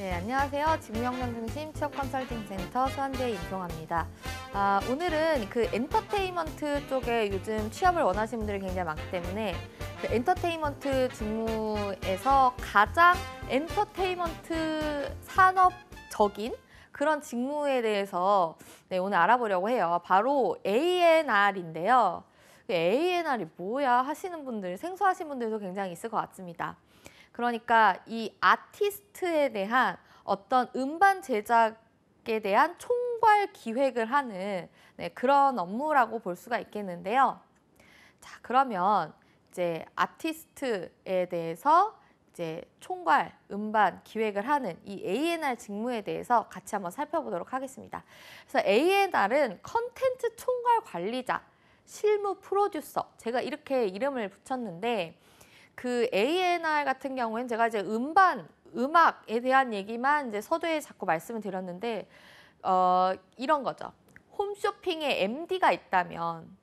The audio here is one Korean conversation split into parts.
네, 안녕하세요. 직무역량 중심 취업 컨설팅 센터 수한대 임종합니다. 아, 오늘은 그 엔터테인먼트 쪽에 요즘 취업을 원하시는 분들이 굉장히 많기 때문에 그 엔터테인먼트 직무에서 가장 엔터테인먼트 산업적인 그런 직무에 대해서 네, 오늘 알아보려고 해요. 바로 ANR인데요. 그 ANR이 뭐야 하시는 분들, 생소하신 분들도 굉장히 있을 것 같습니다. 그러니까 이 아티스트에 대한 어떤 음반 제작에 대한 총괄 기획을 하는 네, 그런 업무라고 볼 수가 있겠는데요. 자, 그러면 이제 아티스트에 대해서 이제 총괄 음반 기획을 하는 이 A&R 직무에 대해서 같이 한번 살펴보도록 하겠습니다. 그래서 A&R은 컨텐츠 총괄 관리자, 실무 프로듀서 제가 이렇게 이름을 붙였는데 그 ANR 같은 경우엔 제가 이제 음반, 음악에 대한 얘기만 이제 서두에 자꾸 말씀을 드렸는데 어, 이런 거죠. 홈쇼핑에 MD가 있다면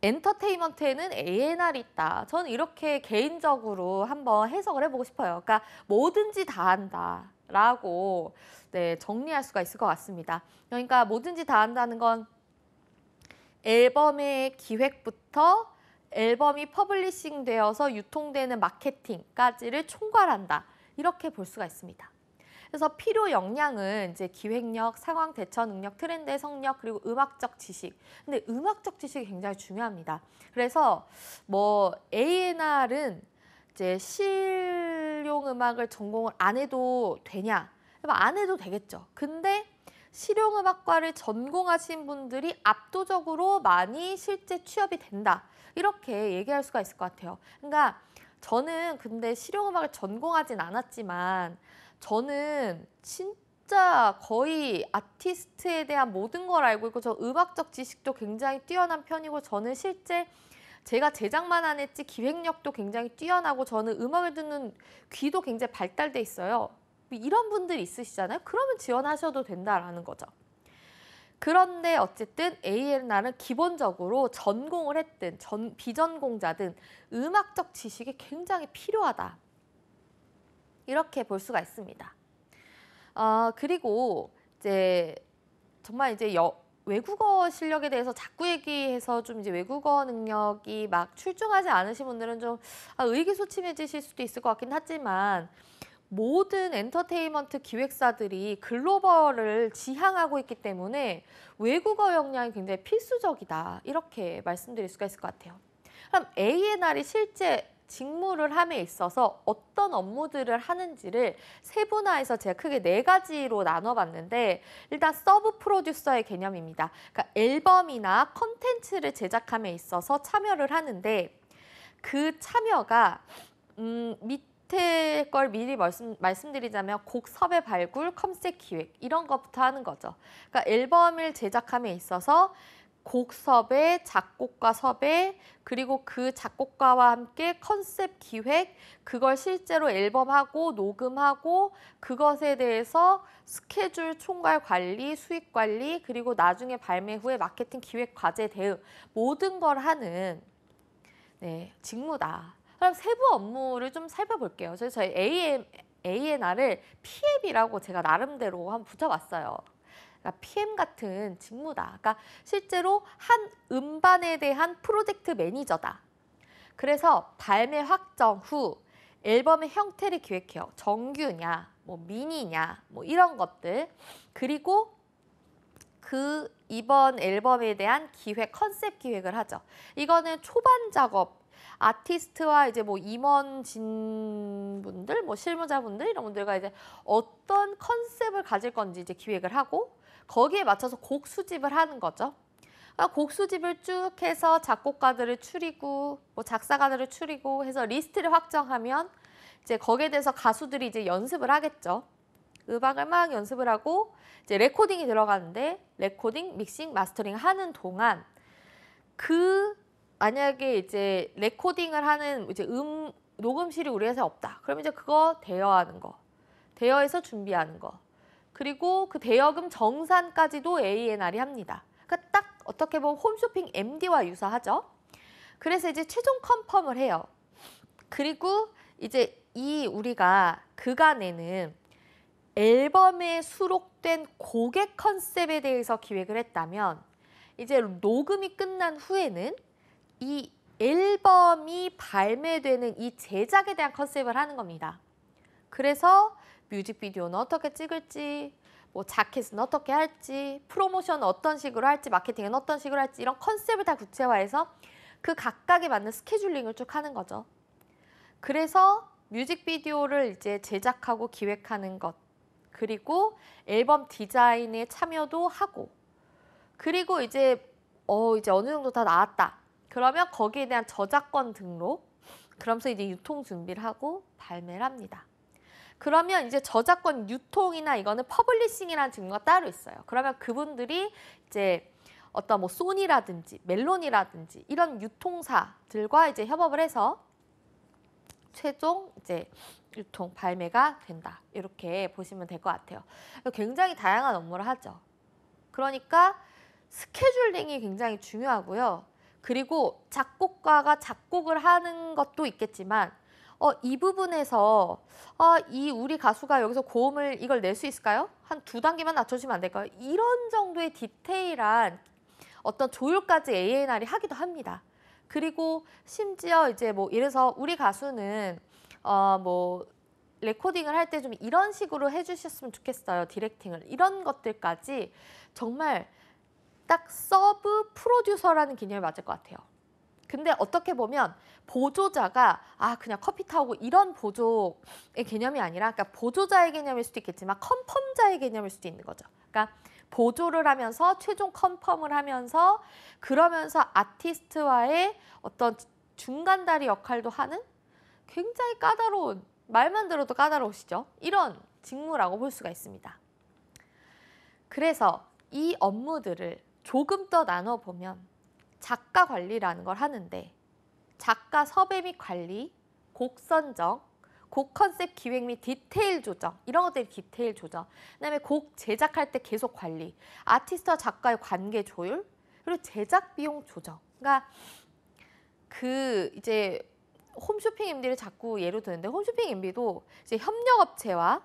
엔터테인먼트에는 ANR이 있다. 저는 이렇게 개인적으로 한번 해석을 해보고 싶어요. 그러니까 뭐든지 다 한다. 라고 네, 정리할 수가 있을 것 같습니다. 그러니까 뭐든지 다 한다는 건 앨범의 기획부터 앨범이 퍼블리싱 되어서 유통되는 마케팅까지를 총괄한다. 이렇게 볼 수가 있습니다. 그래서 필요 역량은 이제 기획력, 상황 대처 능력, 트렌드의 성력, 그리고 음악적 지식. 근데 음악적 지식이 굉장히 중요합니다. 그래서 뭐 A&R은 이제 실용 음악을 전공을 안 해도 되냐? 안 해도 되겠죠. 근데 실용음악과를 전공하신 분들이 압도적으로 많이 실제 취업이 된다. 이렇게 얘기할 수가 있을 것 같아요. 그러니까 저는 근데 실용음악을 전공하진 않았지만 저는 진짜 거의 아티스트에 대한 모든 걸 알고 있고 저 음악적 지식도 굉장히 뛰어난 편이고 저는 실제 제가 제작만 안 했지 기획력도 굉장히 뛰어나고 저는 음악을 듣는 귀도 굉장히 발달돼 있어요. 이런 분들 있으시잖아요. 그러면 지원하셔도 된다라는 거죠. 그런데 어쨌든 ANR은 기본적으로 전공을 했든 전, 비전공자든 음악적 지식이 굉장히 필요하다. 이렇게 볼 수가 있습니다. 어, 그리고 이제 정말 이제 여, 외국어 실력에 대해서 자꾸 얘기해서 좀 이제 외국어 능력이 막 출중하지 않으신 분들은 좀 아, 의기소침해지실 수도 있을 것 같긴 하지만 모든 엔터테인먼트 기획사들이 글로벌을 지향하고 있기 때문에 외국어 역량이 굉장히 필수적이다. 이렇게 말씀드릴 수가 있을 것 같아요. 그럼 A&R이 실제 직무를 함에 있어서 어떤 업무들을 하는지를 세분화해서 제가 크게 네 가지로 나눠봤는데 일단 서브 프로듀서의 개념입니다. 그러니까 앨범이나 컨텐츠를 제작함에 있어서 참여를 하는데 그 참여가 음, 밑 밑에 걸 미리 말씀, 말씀드리자면 곡 섭외 발굴, 컴셋 기획 이런 것부터 하는 거죠. 그러니까 앨범을 제작함에 있어서 곡 섭외, 작곡가 섭외, 그리고 그 작곡가와 함께 컨셉 기획, 그걸 실제로 앨범하고 녹음하고 그것에 대해서 스케줄 총괄 관리, 수익 관리, 그리고 나중에 발매 후에 마케팅 기획 과제 대응 모든 걸 하는 네, 직무다. 그럼 세부 업무를 좀 살펴볼게요. 그래서 저희 AM, ANR을 PM이라고 제가 나름대로 한 붙여봤어요. 그러니까 PM 같은 직무다. 그러니까 실제로 한 음반에 대한 프로젝트 매니저다. 그래서 발매 확정 후 앨범의 형태를 기획해요. 정규냐, 뭐 미니냐, 뭐 이런 것들. 그리고 그 이번 앨범에 대한 기획, 컨셉 기획을 하죠. 이거는 초반 작업 아티스트와 이제 뭐 임원진 분들, 뭐 실무자분들 이런 분들과 이제 어떤 컨셉을 가질 건지 이제 기획을 하고 거기에 맞춰서 곡 수집을 하는 거죠. 그러니까 곡 수집을 쭉 해서 작곡가들을 추리고 뭐 작사가들을 추리고 해서 리스트를 확정하면 이제 거기에 대해서 가수들이 이제 연습을 하겠죠. 음악을 막 연습을 하고 이제 레코딩이 들어가는데 레코딩, 믹싱, 마스터링 하는 동안 그 만약에 이제 레코딩을 하는 이제 음 녹음실이 우리 회사에 없다. 그러면 이제 그거 대여하는 거. 대여해서 준비하는 거. 그리고 그 대여금 정산까지도 ANR이 합니다. 그러니까 딱 어떻게 보면 홈쇼핑 MD와 유사하죠. 그래서 이제 최종 컨펌을 해요. 그리고 이제 이 우리가 그간에는 앨범에 수록된 고객 컨셉에 대해서 기획을 했다면 이제 녹음이 끝난 후에는 이 앨범이 발매되는 이 제작에 대한 컨셉을 하는 겁니다. 그래서 뮤직비디오는 어떻게 찍을지, 뭐 자켓은 어떻게 할지, 프로모션은 어떤 식으로 할지, 마케팅은 어떤 식으로 할지 이런 컨셉을 다 구체화해서 그 각각에 맞는 스케줄링을 쭉 하는 거죠. 그래서 뮤직비디오를 이제 제작하고 기획하는 것, 그리고 앨범 디자인에 참여도 하고, 그리고 이제 어 이제 어느 정도 다 나왔다. 그러면 거기에 대한 저작권 등록 그러면서 이제 유통 준비를 하고 발매를 합니다. 그러면 이제 저작권 유통이나 이거는 퍼블리싱이라는 종류가 따로 있어요. 그러면 그분들이 이제 어떤 뭐 소니라든지 멜론이라든지 이런 유통사들과 이제 협업을 해서 최종 이제 유통 발매가 된다 이렇게 보시면 될 것 같아요. 굉장히 다양한 업무를 하죠. 그러니까 스케줄링이 굉장히 중요하고요. 그리고 작곡가가 작곡을 하는 것도 있겠지만 어, 이 부분에서 아, 이 우리 가수가 여기서 고음을 이걸 낼 수 있을까요? 한 두 단계만 낮춰주면 안 될까요? 이런 정도의 디테일한 어떤 조율까지 ANR이 하기도 합니다. 그리고 심지어 이제 뭐 이래서 우리 가수는 어뭐 레코딩을 할 때 좀 이런 식으로 해주셨으면 좋겠어요. 디렉팅을 이런 것들까지 정말 딱 서브 프로듀서라는 개념이 맞을 것 같아요. 근데 어떻게 보면 보조자가 아 그냥 커피 타오고 이런 보조의 개념이 아니라 그러니까 보조자의 개념일 수도 있겠지만 컨펌자의 개념일 수도 있는 거죠. 그러니까 보조를 하면서 최종 컨펌을 하면서 그러면서 아티스트와의 어떤 중간다리 역할도 하는 굉장히 까다로운 말만 들어도 까다로우시죠. 이런 직무라고 볼 수가 있습니다. 그래서 이 업무들을 조금 더 나눠보면 작가 관리라는 걸 하는데 작가 섭외 및 관리, 곡 선정, 곡 컨셉 기획 및 디테일 조정 이런 것들이 디테일 조정 그다음에 곡 제작할 때 계속 관리 아티스트와 작가의 관계 조율 그리고 제작 비용 조정 그러니까 그 이제 홈쇼핑 MD를 자꾸 예로 드는데 홈쇼핑 MD도 이제 협력업체와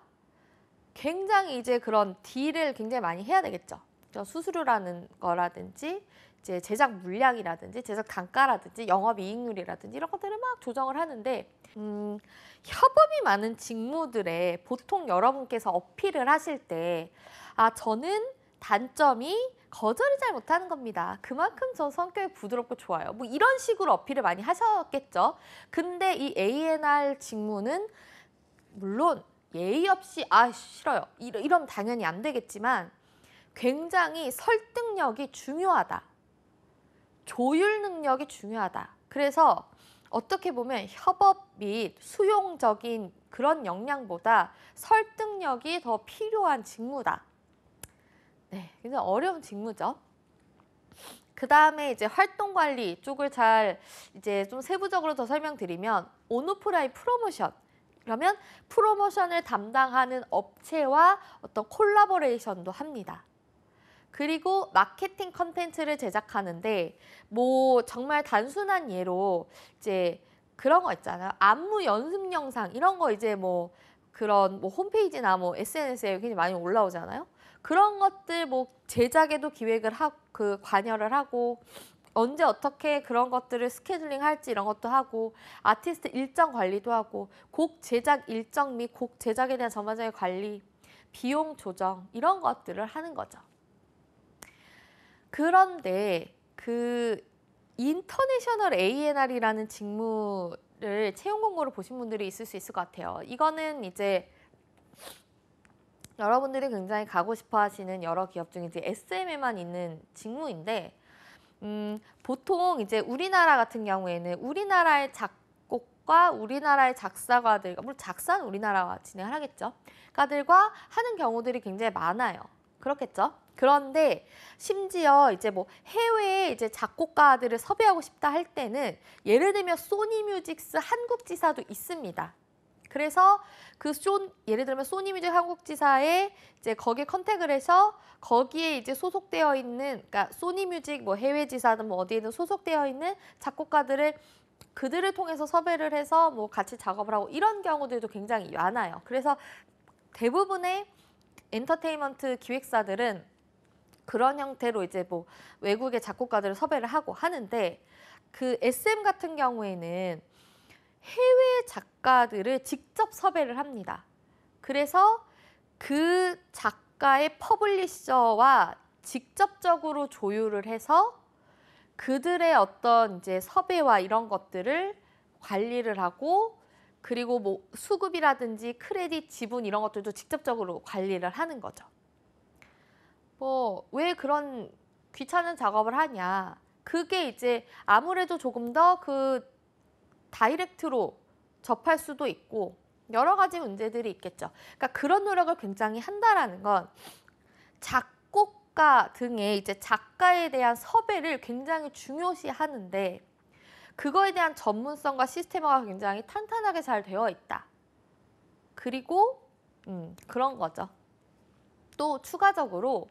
굉장히 이제 그런 딜을 굉장히 많이 해야 되겠죠 수수료라는 거라든지 이제 제작 물량이라든지 제작 단가라든지 영업이익률이라든지 이런 것들을 막 조정을 하는데 음, 협업이 많은 직무들의 보통 여러분께서 어필을 하실 때 아 저는 단점이 거절을 잘 못하는 겁니다. 그만큼 저 성격이 부드럽고 좋아요. 뭐 이런 식으로 어필을 많이 하셨겠죠. 근데 이 ANR 직무는 물론 예의 없이 아 싫어요. 이러면 당연히 안 되겠지만 굉장히 설득력이 중요하다. 조율 능력이 중요하다. 그래서 어떻게 보면 협업 및 수용적인 그런 역량보다 설득력이 더 필요한 직무다. 네, 굉장히 어려운 직무죠. 그 다음에 이제 활동 관리 쪽을 잘 이제 좀 세부적으로 더 설명드리면 온오프라인 프로모션. 그러면 프로모션을 담당하는 업체와 어떤 콜라보레이션도 합니다. 그리고 마케팅 컨텐츠를 제작하는데 뭐 정말 단순한 예로 이제 그런 거 있잖아요. 안무 연습 영상 이런 거 이제 뭐 그런 뭐 홈페이지나 뭐 SNS에 굉장히 많이 올라오잖아요. 그런 것들 뭐 제작에도 기획을 하, 그 관여를 하고 언제 어떻게 그런 것들을 스케줄링 할지 이런 것도 하고 아티스트 일정 관리도 하고 곡 제작 일정 및 곡 제작에 대한 전반적인 관리 비용 조정 이런 것들을 하는 거죠. 그런데 그 인터내셔널 ANR이라는 직무를 채용 공고를 보신 분들이 있을 수 있을 것 같아요. 이거는 이제 여러분들이 굉장히 가고 싶어 하시는 여러 기업 중에 이제 SM에만 있는 직무인데 음, 보통 이제 우리나라 같은 경우에는 우리나라의 작곡과 우리나라의 작사가들, 물론 작사는 우리나라가 진행을 하겠죠. 가들과 하는 경우들이 굉장히 많아요. 그렇겠죠? 그런데 심지어 이제 뭐 해외에 이제 작곡가들을 섭외하고 싶다 할 때는 예를 들면 소니 뮤직스 한국 지사도 있습니다. 그래서 그 소, 예를 들면 소니뮤직 한국지사에 이제 거기에 컨택을 해서 거기에 이제 소속되어 있는 그러니까 소니뮤직 뭐 해외 지사든 뭐 어디에든 소속되어 있는 작곡가들을 그들을 통해서 섭외를 해서 뭐 같이 작업을 하고 이런 경우들도 굉장히 많아요. 그래서 대부분의 엔터테인먼트 기획사들은 그런 형태로 이제 뭐 외국의 작곡가들을 섭외를 하고 하는데 그 SM 같은 경우에는 해외 작가들을 직접 섭외를 합니다. 그래서 그 작가의 퍼블리셔와 직접적으로 조율을 해서 그들의 어떤 이제 섭외와 이런 것들을 관리를 하고 그리고 뭐 수급이라든지 크레딧 지분 이런 것들도 직접적으로 관리를 하는 거죠. 뭐왜 그런 귀찮은 작업을 하냐. 그게 이제 아무래도 조금 더 그 다이렉트로 접할 수도 있고 여러 가지 문제들이 있겠죠. 그러니까 그런 노력을 굉장히 한다라는 건 작곡가 등의 이제 작가에 대한 섭외를 굉장히 중요시 하는데 그거에 대한 전문성과 시스템화가 굉장히 탄탄하게 잘 되어 있다. 그리고 음, 그런 거죠. 또 추가적으로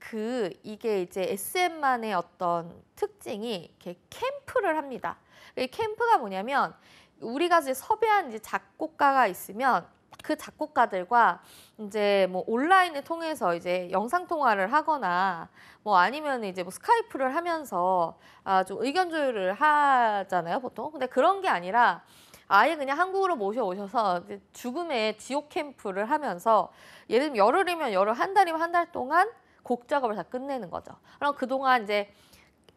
그 이게 이제 SM만의 어떤 특징이 이렇게 캠프를 합니다. 캠프가 뭐냐면 우리가 이제 섭외한 이제 작곡가가 있으면 그 작곡가들과 이제 뭐 온라인을 통해서 이제 영상 통화를 하거나 뭐 아니면 이제 뭐 스카이프를 하면서 아좀 의견 조율을 하잖아요 보통 근데 그런 게 아니라 아예 그냥 한국으로 모셔오셔서 죽음의 지옥 캠프를 하면서 예를 들면 열흘이면 열흘 한 달이면 한 달 동안 곡 작업을 다 끝내는 거죠. 그럼 그동안 이제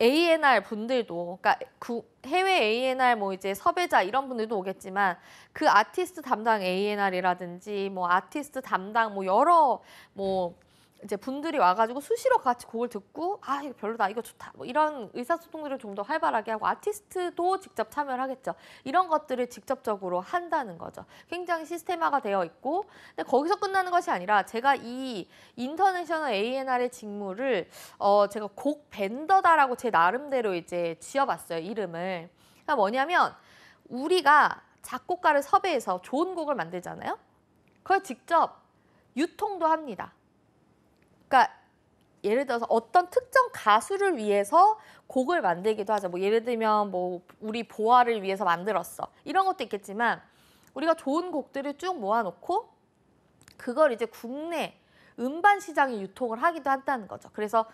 A&R 분들도 그러니까 구, 해외 A&R 뭐 이제 섭외자 이런 분들도 오겠지만 그 아티스트 담당 A&R이라든지 뭐 아티스트 담당 뭐 여러 뭐 이제 분들이 와가지고 수시로 같이 곡을 듣고 아 이거 별로다 이거 좋다 뭐 이런 의사소통들을 좀 더 활발하게 하고 아티스트도 직접 참여를 하겠죠 이런 것들을 직접적으로 한다는 거죠 굉장히 시스템화가 되어 있고 근데 거기서 끝나는 것이 아니라 제가 이 인터내셔널 A&R의 직무를 어 제가 곡 밴더다라고 제 나름대로 이제 지어봤어요 이름을 그러니까 뭐냐면 우리가 작곡가를 섭외해서 좋은 곡을 만들잖아요 그걸 직접 유통도 합니다 그러니까 예를 들어서 어떤 특정 가수를 위해서 곡을 만들기도 하죠. 뭐 예를 들면 뭐 우리 보아를 위해서 만들었어. 이런 것도 있겠지만 우리가 좋은 곡들을 쭉 모아놓고 그걸 이제 국내 음반 시장에 유통을 하기도 한다는 거죠. 그래서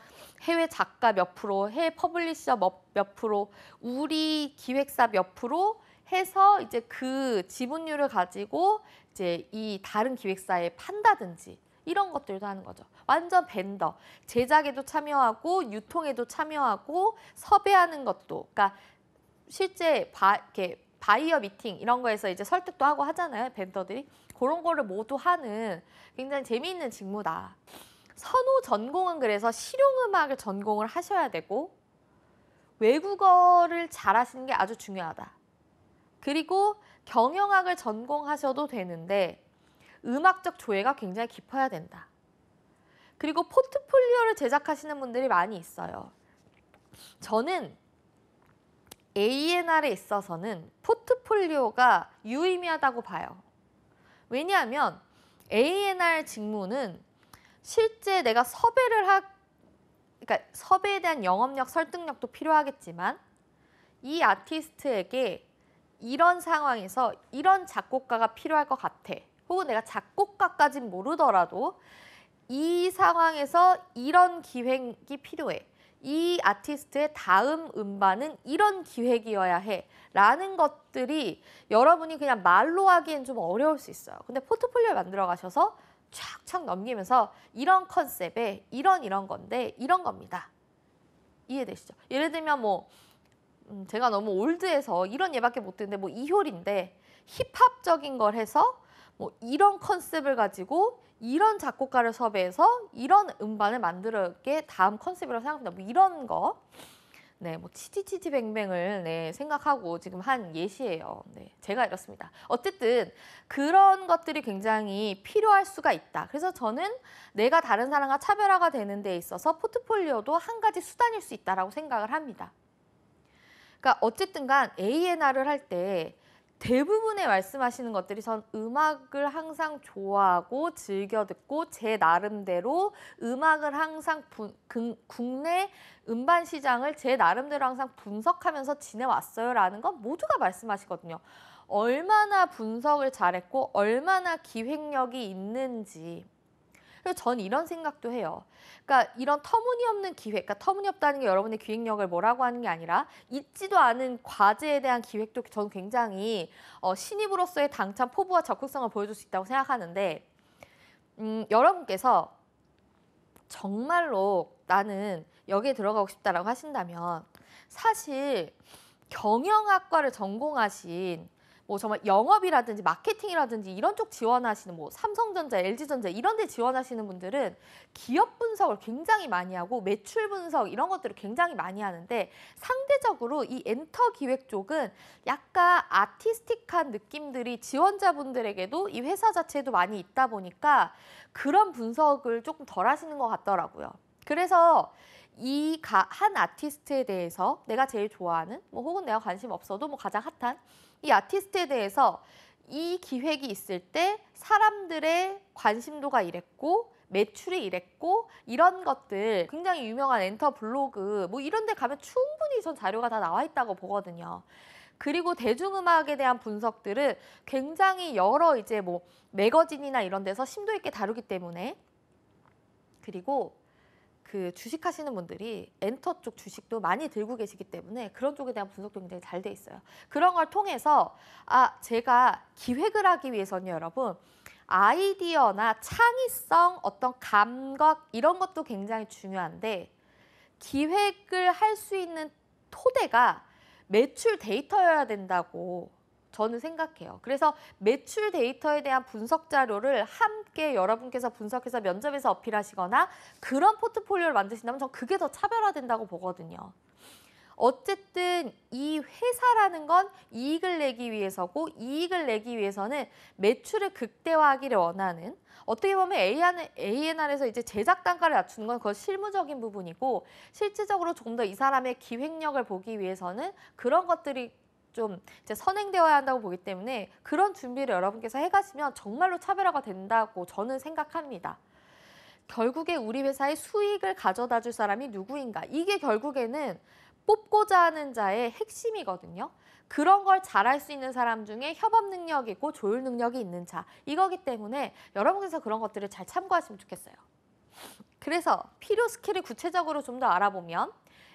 해외 작가 몇 프로, 해외 퍼블리셔 몇, 몇 프로, 우리 기획사 몇 프로 해서 이제 그 지분율을 가지고 이제 이 다른 기획사에 판다든지 이런 것들도 하는 거죠. 완전 벤더. 제작에도 참여하고 유통에도 참여하고 섭외하는 것도 그러니까 실제 바, 이렇게 바이어 미팅 이런 거에서 이제 설득도 하고 하잖아요. 벤더들이. 그런 거를 모두 하는 굉장히 재미있는 직무다. 선호 전공은 그래서 실용음악을 전공을 하셔야 되고 외국어를 잘하시는 게 아주 중요하다. 그리고 경영학을 전공하셔도 되는데 음악적 조예가 굉장히 깊어야 된다. 그리고 포트폴리오를 제작하시는 분들이 많이 있어요. 저는 A&R에 n 있어서는 포트폴리오가 유의미하다고 봐요. 왜냐하면 A&R n 직무는 실제 내가 섭외를 하 그러니까 섭외에 대한 영업력, 설득력도 필요하겠지만 이 아티스트에게 이런 상황에서 이런 작곡가가 필요할 것 같아 혹은 내가 작곡가까진 모르더라도 이 상황에서 이런 기획이 필요해. 이 아티스트의 다음 음반은 이런 기획이어야 해. 라는 것들이 여러분이 그냥 말로 하기엔 좀 어려울 수 있어요. 근데 포트폴리오 를 만들어 가셔서 촥촥 넘기면서 이런 컨셉에 이런 이런 건데 이런 겁니다. 이해되시죠? 예를 들면 뭐 음, 제가 너무 올드해서 이런 예밖에 못 듣는데 뭐 이효리인데 힙합적인 걸 해서 뭐 이런 컨셉을 가지고 이런 작곡가를 섭외해서 이런 음반을 만들게 다음 컨셉이라고 생각합니다. 뭐 이런 거. 네, 뭐 치지치지뱅뱅을 네, 생각하고 지금 한 예시예요. 네, 제가 이렇습니다. 어쨌든 그런 것들이 굉장히 필요할 수가 있다. 그래서 저는 내가 다른 사람과 차별화가 되는 데 있어서 포트폴리오도 한 가지 수단일 수있다라 생각을 합니다. 그러니까 어쨌든 간 A&R을 할때 대부분의 말씀하시는 것들이 전 음악을 항상 좋아하고 즐겨 듣고 제 나름대로 음악을 항상 분, 국내 음반 시장을 제 나름대로 항상 분석하면서 지내왔어요라는 건 모두가 말씀하시거든요. 얼마나 분석을 잘했고 얼마나 기획력이 있는지 전 이런 생각도 해요. 그러니까 이런 터무니없는 기획, 그러니까 터무니없다는 게 여러분의 기획력을 뭐라고 하는 게 아니라 있지도 않은 과제에 대한 기획도 전 굉장히 어, 신입으로서의 당찬 포부와 적극성을 보여줄 수 있다고 생각하는데 음, 여러분께서 정말로 나는 여기에 들어가고 싶다라고 하신다면 사실 경영학과를 전공하신 뭐 정말 영업이라든지 마케팅이라든지 이런 쪽 지원하시는 뭐 삼성전자, LG전자 이런 데 지원하시는 분들은 기업 분석을 굉장히 많이 하고 매출 분석 이런 것들을 굉장히 많이 하는데 상대적으로 이 엔터 기획 쪽은 약간 아티스틱한 느낌들이 지원자분들에게도 이 회사 자체도 많이 있다 보니까 그런 분석을 조금 덜 하시는 것 같더라고요. 그래서 이 한 아티스트에 대해서 내가 제일 좋아하는 뭐 혹은 내가 관심 없어도 뭐 가장 핫한 이 아티스트에 대해서 이 기획이 있을 때 사람들의 관심도가 이랬고 매출이 이랬고 이런 것들 굉장히 유명한 엔터 블로그 뭐 이런 데 가면 충분히 전 자료가 다 나와 있다고 보거든요. 그리고 대중음악에 대한 분석들은 굉장히 여러 이제 뭐 매거진이나 이런 데서 심도 있게 다루기 때문에 그리고 그 주식 하시는 분들이 엔터 쪽 주식도 많이 들고 계시기 때문에 그런 쪽에 대한 분석도 굉장히 잘 돼 있어요. 그런 걸 통해서 아 제가 기획을 하기 위해서는 여러분 아이디어나 창의성 어떤 감각 이런 것도 굉장히 중요한데 기획을 할 수 있는 토대가 매출 데이터여야 된다고 저는 생각해요. 그래서 매출 데이터에 대한 분석 자료를 한 쉽게 여러분께서 분석해서 면접에서 어필하시거나 그런 포트폴리오를 만드신다면 전 그게 더 차별화된다고 보거든요. 어쨌든 이 회사라는 건 이익을 내기 위해서고 이익을 내기 위해서는 매출을 극대화하기를 원하는 어떻게 보면 A&R에서 이제 제작 단가를 낮추는 건 그건 실무적인 부분이고 실질적으로 조금 더 이 사람의 기획력을 보기 위해서는 그런 것들이 좀 이제 선행되어야 한다고 보기 때문에 그런 준비를 여러분께서 해가시면 정말로 차별화가 된다고 저는 생각합니다. 결국에 우리 회사의 수익을 가져다 줄 사람이 누구인가 이게 결국에는 뽑고자 하는 자의 핵심이거든요. 그런 걸 잘할 수 있는 사람 중에 협업 능력이 있고 조율 능력이 있는 자 이거기 때문에 여러분께서 그런 것들을 잘 참고하시면 좋겠어요. 그래서 필요 스킬을 구체적으로 좀 더 알아보면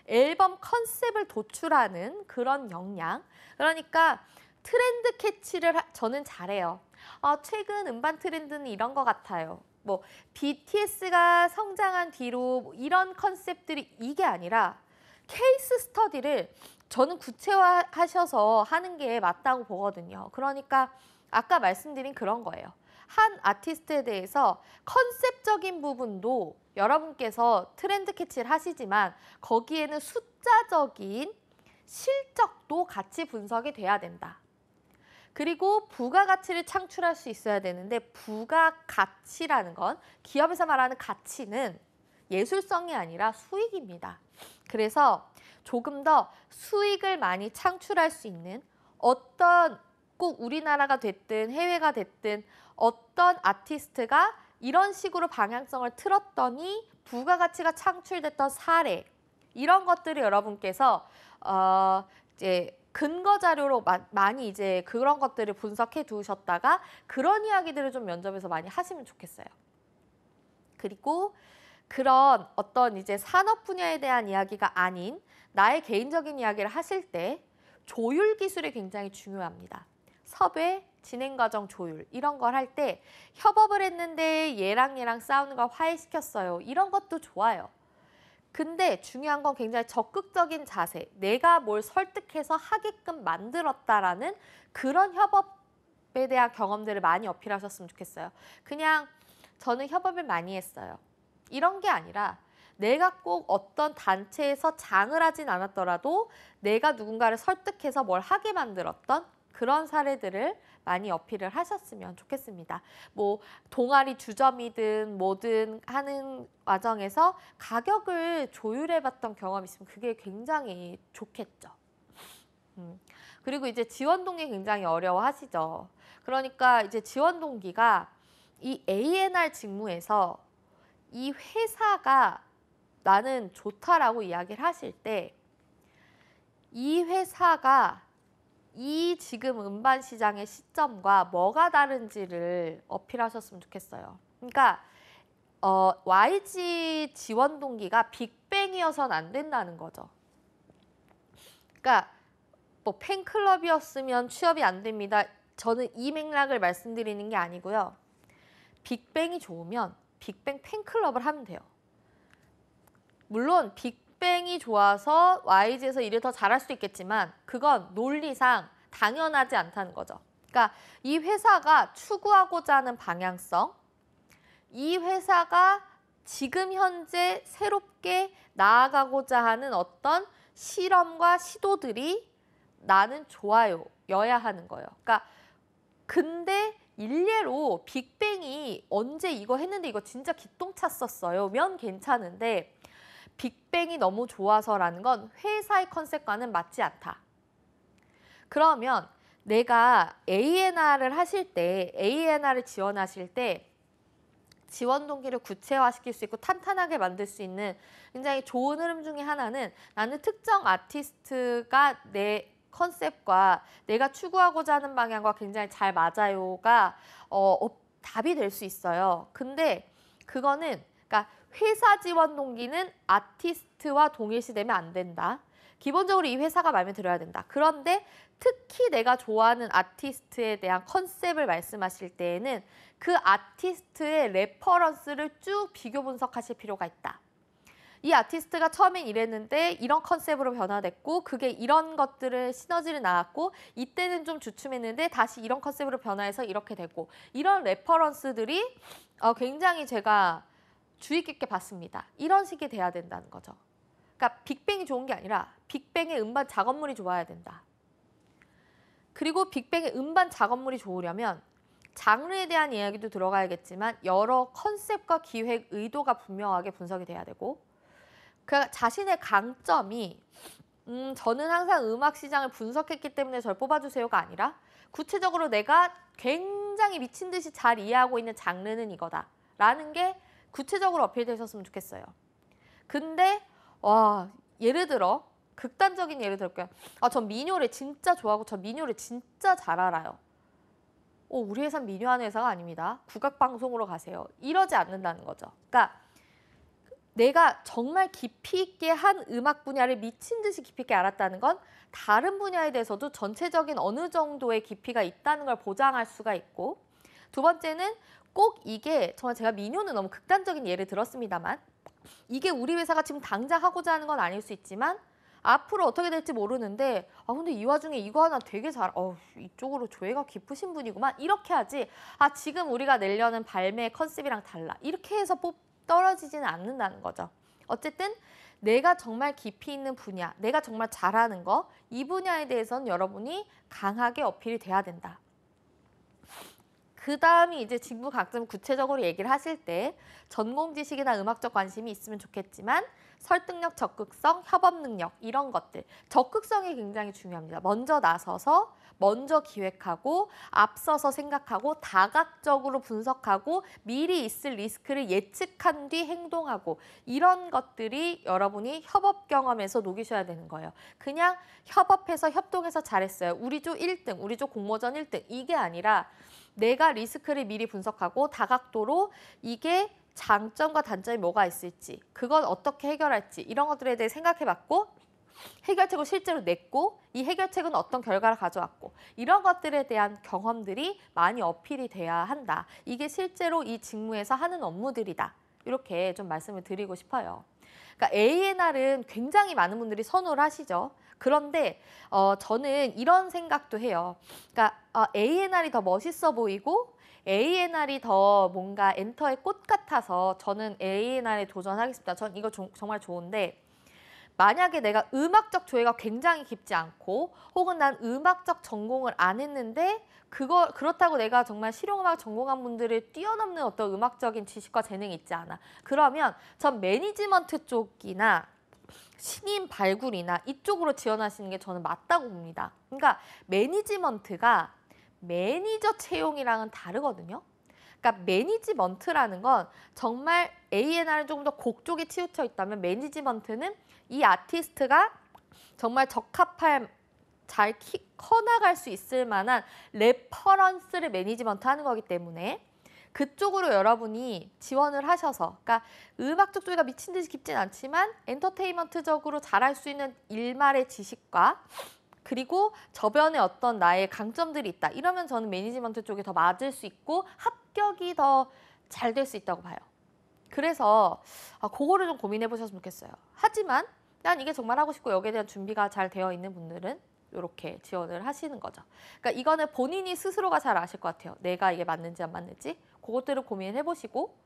앨범 컨셉을 도출하는 그런 역량. 그러니까 트렌드 캐치를 저는 잘해요. 아, 최근 음반 트렌드는 이런 것 같아요. 뭐 BTS가 성장한 뒤로 이런 컨셉들이 이게 아니라 케이스 스터디를 저는 구체화하셔서 하는 게 맞다고 보거든요. 그러니까 아까 말씀드린 그런 거예요. 한 아티스트에 대해서 컨셉적인 부분도 여러분께서 트렌드 캐치를 하시지만 거기에는 숫자적인 실적도 같이 분석이 돼야 된다. 그리고 부가가치를 창출할 수 있어야 되는데 부가가치라는 건 기업에서 말하는 가치는 예술성이 아니라 수익입니다. 그래서 조금 더 수익을 많이 창출할 수 있는 어떤 꼭 우리나라가 됐든 해외가 됐든 어떤 아티스트가 이런 식으로 방향성을 틀었더니 부가가치가 창출됐던 사례 이런 것들이 여러분께서 어 이제 근거 자료로 많이 이제 그런 것들을 분석해 두셨다가 그런 이야기들을 좀 면접에서 많이 하시면 좋겠어요. 그리고 그런 어떤 이제 산업 분야에 대한 이야기가 아닌 나의 개인적인 이야기를 하실 때 조율 기술이 굉장히 중요합니다. 섭외, 진행 과정 조율 이런 걸 할 때 협업을 했는데 얘랑 얘랑 싸우는 걸 화해시켰어요. 이런 것도 좋아요. 근데 중요한 건 굉장히 적극적인 자세, 내가 뭘 설득해서 하게끔 만들었다라는 그런 협업에 대한 경험들을 많이 어필하셨으면 좋겠어요. 그냥 저는 협업을 많이 했어요. 이런 게 아니라 내가 꼭 어떤 단체에서 장을 하진 않았더라도 내가 누군가를 설득해서 뭘 하게 만들었던 그런 사례들을 많이 어필을 하셨으면 좋겠습니다. 뭐 동아리 주점이든 뭐든 하는 과정에서 가격을 조율해봤던 경험이 있으면 그게 굉장히 좋겠죠. 음. 그리고 이제 지원 동기 굉장히 어려워하시죠. 그러니까 이제 지원 동기가 이 ANR 직무에서 이 회사가 나는 좋다라고 이야기를 하실 때 이 회사가 이 지금 음반 시장의 시점과 뭐가 다른지를 어필하셨으면 좋겠어요. 그러니까 어, YG 지원 동기가 빅뱅이어선 안 된다는 거죠. 그러니까 뭐 팬클럽이었으면 취업이 안 됩니다. 저는 이 맥락을 말씀드리는 게 아니고요. 빅뱅이 좋으면 빅뱅 팬클럽을 하면 돼요. 물론 빅 빅뱅이 좋아서 YG에서 일을 더 잘할 수 있겠지만 그건 논리상 당연하지 않다는 거죠. 그러니까 이 회사가 추구하고자 하는 방향성, 이 회사가 지금 현재 새롭게 나아가고자 하는 어떤 실험과 시도들이 나는 좋아요 여야 하는 거예요. 그러니까 근데 일례로 빅뱅이 언제 이거 했는데 이거 진짜 기똥 찼었어요. 면 괜찮은데 빅뱅이 너무 좋아서라는 건 회사의 컨셉과는 맞지 않다. 그러면 내가 ANR을 하실 때 ANR을 지원하실 때 지원 동기를 구체화시킬 수 있고 탄탄하게 만들 수 있는 굉장히 좋은 흐름 중에 하나는 나는 특정 아티스트가 내 컨셉과 내가 추구하고자 하는 방향과 굉장히 잘 맞아요가 어, 답이 될 수 있어요. 근데 그거는 그러니까 회사 지원 동기는 아티스트와 동일시되면 안 된다. 기본적으로 이 회사가 마음에 들어야 된다. 그런데 특히 내가 좋아하는 아티스트에 대한 컨셉을 말씀하실 때에는 그 아티스트의 레퍼런스를 쭉 비교 분석하실 필요가 있다. 이 아티스트가 처음엔 이랬는데 이런 컨셉으로 변화됐고 그게 이런 것들을 시너지를 낳았고 이때는 좀 주춤했는데 다시 이런 컨셉으로 변화해서 이렇게 되고 이런 레퍼런스들이 어, 굉장히 제가 주의 깊게 봤습니다. 이런 식이 돼야 된다는 거죠. 그러니까 빅뱅이 좋은 게 아니라 빅뱅의 음반 작업물이 좋아야 된다. 그리고 빅뱅의 음반 작업물이 좋으려면 장르에 대한 이야기도 들어가야겠지만 여러 컨셉과 기획, 의도가 분명하게 분석이 돼야 되고 그 자신의 강점이 음, 저는 항상 음악 시장을 분석했기 때문에 절 뽑아주세요가 아니라 구체적으로 내가 굉장히 미친 듯이 잘 이해하고 있는 장르는 이거다. 라는 게 구체적으로 어필되셨으면 좋겠어요. 근데 와 예를 들어 극단적인 예를 들게요. 그러니까, 아저 민요를 진짜 좋아하고 저 민요를 진짜 잘 알아요. 어, 우리 회사 민요하는 회사가 아닙니다. 국악방송으로 가세요. 이러지 않는다는 거죠. 그러니까 내가 정말 깊이 있게 한 음악 분야를 미친 듯이 깊이 있게 알았다는 건 다른 분야에 대해서도 전체적인 어느 정도의 깊이가 있다는 걸 보장할 수가 있고 두 번째는 꼭 이게 정말 제가 민요는 너무 극단적인 예를 들었습니다만 이게 우리 회사가 지금 당장 하고자 하는 건 아닐 수 있지만 앞으로 어떻게 될지 모르는데 아 근데 이 와중에 이거 하나 되게 잘어 이쪽으로 조예가 깊으신 분이구만 이렇게 하지 아 지금 우리가 내려는 발매 컨셉이랑 달라 이렇게 해서 뽑 떨어지지는 않는다는 거죠 어쨌든 내가 정말 깊이 있는 분야 내가 정말 잘하는 거 이 분야에 대해서는 여러분이 강하게 어필이 돼야 된다 그 다음이 이제 직무 강점 구체적으로 얘기를 하실 때 전공 지식이나 음악적 관심이 있으면 좋겠지만 설득력, 적극성, 협업 능력 이런 것들 적극성이 굉장히 중요합니다. 먼저 나서서 먼저 기획하고 앞서서 생각하고 다각적으로 분석하고 미리 있을 리스크를 예측한 뒤 행동하고 이런 것들이 여러분이 협업 경험에서 녹이셔야 되는 거예요. 그냥 협업해서 협동해서 잘했어요. 우리 조 1등, 우리 조 공모전 1등 이게 아니라 내가 리스크를 미리 분석하고 다각도로 이게 장점과 단점이 뭐가 있을지 그걸 어떻게 해결할지 이런 것들에 대해 생각해봤고 해결책을 실제로 냈고 이 해결책은 어떤 결과를 가져왔고 이런 것들에 대한 경험들이 많이 어필이 돼야 한다. 이게 실제로 이 직무에서 하는 업무들이다. 이렇게 좀 말씀을 드리고 싶어요. 그러니까 ANR은 굉장히 많은 분들이 선호를 하시죠. 그런데 어, 저는 이런 생각도 해요. 그러니까 어, ANR이 더 멋있어 보이고 ANR이 더 뭔가 엔터의 꽃 같아서 저는 ANR에 도전하겠습니다. 전 이거 조, 정말 좋은데 만약에 내가 음악적 조예가 굉장히 깊지 않고 혹은 난 음악적 전공을 안 했는데 그거 그렇다고 내가 정말 실용음악 전공한 분들을 뛰어넘는 어떤 음악적인 지식과 재능이 있지 않아. 그러면 전 매니지먼트 쪽이나 신인 발굴이나 이쪽으로 지원하시는 게 저는 맞다고 봅니다. 그러니까 매니지먼트가 매니저 채용이랑은 다르거든요. 그러니까 매니지먼트라는 건 정말 A&R은 조금 더 곡 쪽에 치우쳐 있다면 매니지먼트는 이 아티스트가 정말 적합할 잘 키, 커나갈 수 있을 만한 레퍼런스를 매니지먼트 하는 거기 때문에 그쪽으로 여러분이 지원을 하셔서 그러니까 음악 쪽 저희가 미친 듯이 깊진 않지만 엔터테인먼트적으로 잘할 수 있는 일말의 지식과 그리고 저변에 어떤 나의 강점들이 있다. 이러면 저는 매니지먼트 쪽에 더 맞을 수 있고 합격이 더 잘 될 수 있다고 봐요. 그래서 아, 그거를 좀 고민해 보셨으면 좋겠어요. 하지만 난 이게 정말 하고 싶고 여기에 대한 준비가 잘 되어 있는 분들은 이렇게 지원을 하시는 거죠. 그러니까 이거는 본인이 스스로가 잘 아실 것 같아요. 내가 이게 맞는지 안 맞는지 그것들을 고민해 보시고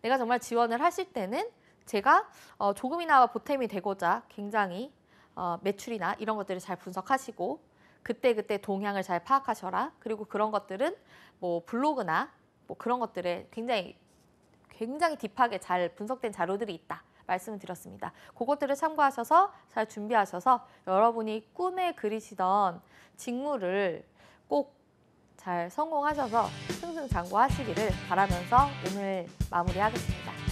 내가 정말 지원을 하실 때는 제가 어, 조금이나마 보탬이 되고자 굉장히 어, 매출이나 이런 것들을 잘 분석하시고 그때그때 동향을 잘 파악하셔라. 그리고 그런 것들은 뭐 블로그나 뭐 그런 것들에 굉장히 굉장히 딥하게 잘 분석된 자료들이 있다. 말씀을 드렸습니다. 그것들을 참고하셔서 잘 준비하셔서 여러분이 꿈에 그리시던 직무를 꼭 잘 성공하셔서 승승장구하시기를 바라면서 오늘 마무리하겠습니다.